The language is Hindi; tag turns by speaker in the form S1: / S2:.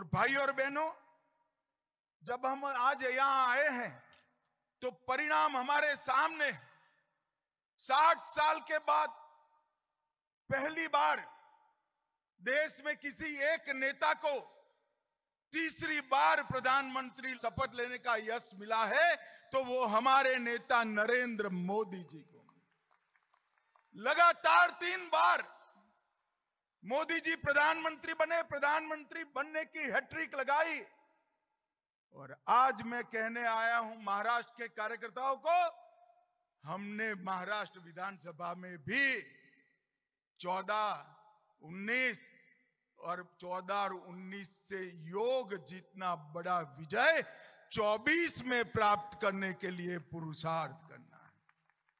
S1: और भाई और बहनों जब हम आज यहां आए हैं तो परिणाम हमारे सामने साठ साल के बाद पहली बार देश में किसी एक नेता को तीसरी बार प्रधानमंत्री शपथ लेने का यश मिला है तो वो हमारे नेता नरेंद्र मोदी जी को लगातार तीन बार मोदी जी प्रधानमंत्री बने प्रधानमंत्री बनने की हैट्रिक लगाई और आज मैं कहने आया हूं महाराष्ट्र के कार्यकर्ताओं को हमने महाराष्ट्र विधानसभा में भी 14, 19 और 14 और 19 से योग जितना बड़ा विजय 24 में प्राप्त करने के लिए पुरुषार्थ